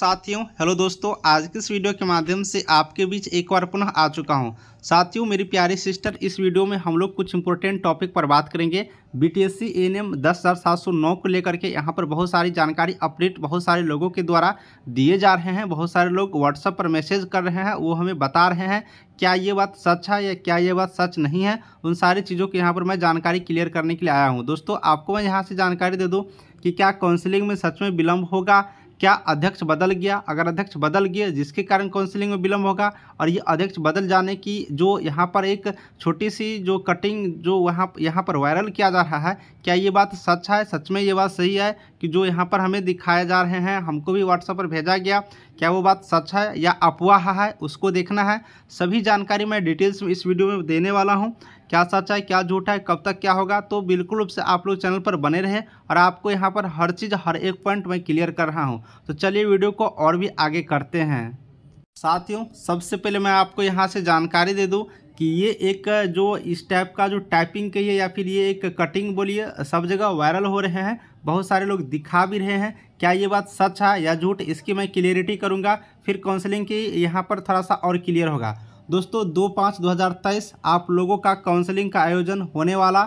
साथियों हेलो दोस्तों आज की इस वीडियो के माध्यम से आपके बीच एक बार पुनः आ चुका हूं साथियों मेरी प्यारी सिस्टर इस वीडियो में हम लोग कुछ इंपॉर्टेंट टॉपिक पर बात करेंगे बी टी एस सात सौ नौ को लेकर के यहाँ पर बहुत सारी जानकारी अपडेट बहुत सारे लोगों के द्वारा दिए जा रहे हैं बहुत सारे लोग व्हाट्सअप पर मैसेज कर रहे हैं वो हमें बता रहे हैं क्या ये बात सच है या क्या ये बात सच नहीं है उन सारी चीज़ों की यहाँ पर मैं जानकारी क्लियर करने के लिए आया हूँ दोस्तों आपको मैं यहाँ से जानकारी दे दूँ कि क्या काउंसिलिंग में सच में विलम्ब होगा क्या अध्यक्ष बदल गया अगर अध्यक्ष बदल गए जिसके कारण काउंसिलिंग में विलम्ब होगा और ये अध्यक्ष बदल जाने की जो यहाँ पर एक छोटी सी जो कटिंग जो वहाँ यहाँ पर वायरल किया जा रहा है क्या ये बात सच है सच में ये बात सही है कि जो यहाँ पर हमें दिखाए जा रहे हैं हमको भी व्हाट्सएप पर भेजा गया क्या वो बात सच है या अफवाह है उसको देखना है सभी जानकारी मैं डिटेल्स में इस वीडियो में देने वाला हूँ क्या सच है क्या झूठ है कब तक क्या होगा तो बिल्कुल रूप से आप लोग चैनल पर बने रहें और आपको यहाँ पर हर चीज़ हर एक पॉइंट मैं क्लियर कर रहा हूँ तो चलिए वीडियो को और भी आगे करते हैं साथियों सबसे पहले मैं आपको यहाँ से जानकारी दे दूँ कि ये एक जो इस टाइप का जो टाइपिंग कहिए या फिर ये एक कटिंग बोलिए सब जगह वायरल हो रहे हैं बहुत सारे लोग दिखा भी रहे हैं क्या ये बात सच है या झूठ इसकी मैं क्लियरिटी करूँगा फिर काउंसलिंग की यहाँ पर थोड़ा सा और क्लियर होगा दोस्तों दो पाँच दो हज़ार तेईस आप लोगों का काउंसलिंग का आयोजन होने वाला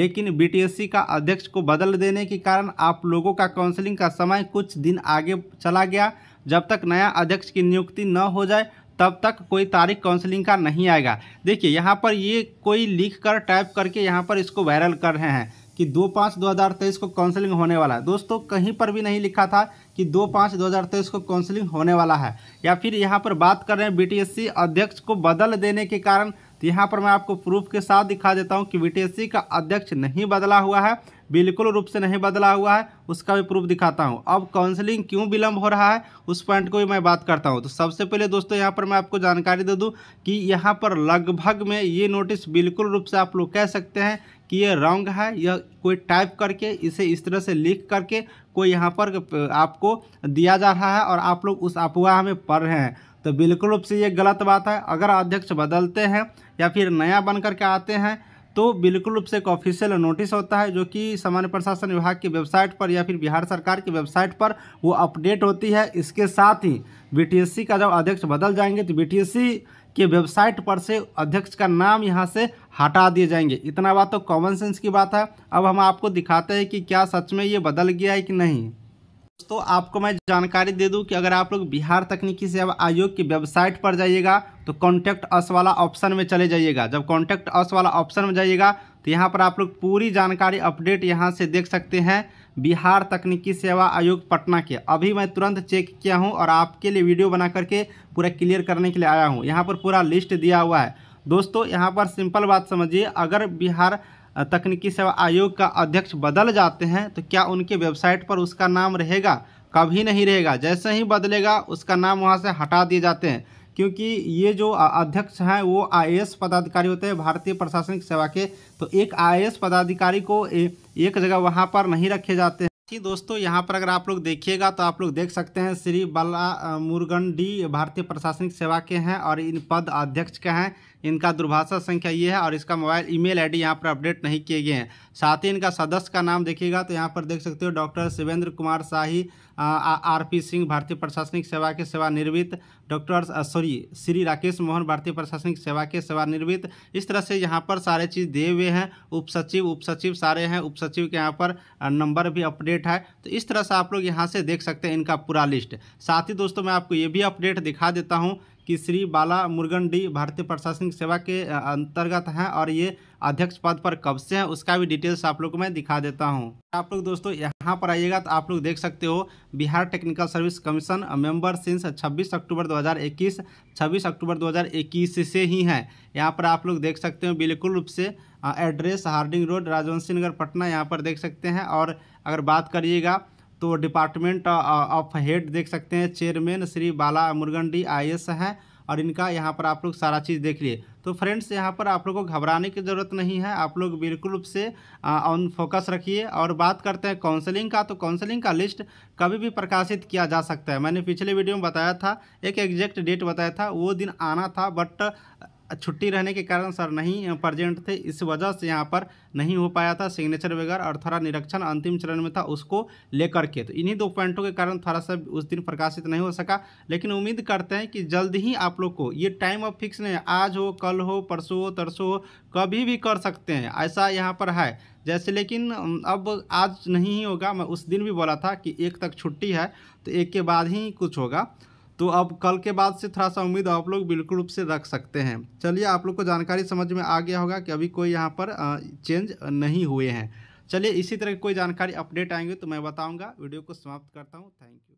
लेकिन बी का अध्यक्ष को बदल देने के कारण आप लोगों का काउंसलिंग का समय कुछ दिन आगे चला गया जब तक नया अध्यक्ष की नियुक्ति न हो जाए तब तक कोई तारीख काउंसलिंग का नहीं आएगा देखिए यहाँ पर ये कोई लिख कर टाइप करके यहाँ पर इसको वायरल कर रहे हैं कि दो पाँच दो हज़ार तेईस को काउंसलिंग होने वाला है दोस्तों कहीं पर भी नहीं लिखा था कि दो पाँच दो हज़ार तेईस को काउंसलिंग होने वाला है या फिर यहाँ पर बात कर रहे हैं बीटीएससी अध्यक्ष को बदल देने के कारण तो यहाँ पर मैं आपको प्रूफ के साथ दिखा देता हूँ कि बीटीएससी का अध्यक्ष नहीं बदला हुआ है बिल्कुल रूप से नहीं बदला हुआ है उसका भी प्रूफ दिखाता हूँ अब काउंसलिंग क्यों विलंब हो रहा है उस पॉइंट को भी मैं बात करता हूँ तो सबसे पहले दोस्तों यहाँ पर मैं आपको जानकारी दे दूँ कि यहाँ पर लगभग में ये नोटिस बिल्कुल रूप से आप लोग कह सकते हैं कि ये रॉन्ग है यह कोई टाइप करके इसे इस तरह से लिख करके कोई यहाँ पर आपको दिया जा रहा है और आप लोग उस अफवाह में पढ़ रहे हैं तो बिल्कुल रूप से ये गलत बात है अगर अध्यक्ष बदलते हैं या फिर नया बन करके आते हैं तो बिल्कुल रूप से एक ऑफिशियल नोटिस होता है जो कि सामान्य प्रशासन विभाग की वेबसाइट पर या फिर बिहार सरकार की वेबसाइट पर वो अपडेट होती है इसके साथ ही बीटीएससी का जब अध्यक्ष बदल जाएंगे तो बीटीएससी के वेबसाइट पर से अध्यक्ष का नाम यहाँ से हटा दिए जाएंगे इतना बात तो कॉमन सेंस की बात है अब हम आपको दिखाते हैं कि क्या सच में ये बदल गया है कि नहीं दोस्तों आपको मैं जानकारी दे दूं कि अगर आप लोग बिहार तकनीकी सेवा आयोग की वेबसाइट पर जाइएगा तो कॉन्टैक्ट अस वाला ऑप्शन में चले जाइएगा जब कॉन्टैक्ट अस वाला ऑप्शन में जाइएगा तो यहाँ पर आप लोग पूरी जानकारी अपडेट यहाँ से देख सकते हैं बिहार तकनीकी सेवा आयोग पटना के अभी मैं तुरंत चेक किया हूँ और आपके लिए वीडियो बना करके पूरा क्लियर करने के लिए आया हूँ यहाँ पर पूरा लिस्ट दिया हुआ है दोस्तों यहाँ पर सिंपल बात समझिए अगर बिहार तकनीकी सेवा आयोग का अध्यक्ष बदल जाते हैं तो क्या उनके वेबसाइट पर उसका नाम रहेगा कभी नहीं रहेगा जैसे ही बदलेगा उसका नाम वहाँ से हटा दिए जाते हैं क्योंकि ये जो अध्यक्ष हैं वो आई पदाधिकारी होते हैं भारतीय प्रशासनिक सेवा के तो एक आई पदाधिकारी को ए, एक जगह वहाँ पर नहीं रखे जाते जी दोस्तों यहाँ पर अगर आप लोग देखिएगा तो आप लोग देख सकते हैं श्री बाला डी भारतीय प्रशासनिक सेवा के हैं और इन पद अध्यक्ष के हैं इनका दुर्भाषा संख्या ये है और इसका मोबाइल ईमेल आईडी यहाँ पर अपडेट नहीं किए गए हैं साथ ही इनका सदस्य का नाम देखिएगा तो यहाँ पर देख सकते हो doctor Shivendra Kumar Shahi R P Singh भारतीय प्रशासनिक सेवा के सेवानिवृत्त डॉक्टर सॉरी श्री राकेश मोहन भारतीय प्रशासनिक सेवा के सेवानिवृत्त इस तरह से यहाँ पर सारे चीज़ दिए हुए हैं उप सचिव उप सचिव सारे हैं उप सचिव के यहाँ पर नंबर भी अपडेट है तो इस तरह से आप लोग यहाँ से देख सकते हैं इनका पूरा लिस्ट साथ ही दोस्तों मैं आपको ये भी अपडेट दिखा देता हूँ कि श्री बाला मुर्गन डी भारतीय प्रशासनिक सेवा के अंतर्गत हैं और ये अध्यक्ष पद पर कब से हैं उसका भी डिटेल्स आप लोग को मैं दिखा देता हूँ आप लोग दोस्तों यहाँ पर आइएगा तो आप लोग देख सकते हो Bihar technical service commission member since 26 October 2021 26 October 2021 से ही हैं यहाँ पर आप लोग देख सकते हो बिल्कुल रूप से address Harding road Rajvanshi Nagar Patna यहाँ पर देख सकते हैं और अगर बात करिएगा तो डिपार्टमेंट ऑफ हेड देख सकते हैं chairman Shri Bala Murugan D I है और इनका यहाँ पर आप लोग सारा चीज़ देख लिए तो फ्रेंड्स यहाँ पर आप लोग को घबराने की ज़रूरत नहीं है आप लोग बिल्कुल रूप से ऑन फोकस रखिए और बात करते हैं काउंसलिंग का तो काउंसलिंग का लिस्ट कभी भी प्रकाशित किया जा सकता है मैंने पिछले वीडियो में बताया था एक एग्जैक्ट डेट बताया था वो दिन आना था बट छुट्टी रहने के कारण सर नहीं प्रजेंट थे इस वजह से यहाँ पर नहीं हो पाया था सिग्नेचर वगैरह और थोड़ा निरीक्षण अंतिम चरण में था उसको लेकर के तो इन्हीं दो पॉइंटों के कारण थोड़ा सा उस दिन प्रकाशित नहीं हो सका लेकिन उम्मीद करते हैं कि जल्द ही आप लोग को ये टाइम अब फिक्स नहीं आज हो कल हो परसों हो तरसों हो कभी भी कर सकते हैं ऐसा यहाँ पर है जैसे लेकिन अब आज नहीं होगा मैं उस दिन भी बोला था कि एक तक छुट्टी है तो एक के बाद ही कुछ होगा तो अब कल के बाद से थोड़ा सा उम्मीद आप लोग बिल्कुल रूप से रख सकते हैं चलिए आप लोग को जानकारी समझ में आ गया होगा कि अभी कोई यहाँ पर चेंज नहीं हुए हैं चलिए इसी तरह की कोई जानकारी अपडेट आएंगे तो मैं बताऊँगा वीडियो को समाप्त करता हूँ थैंक यू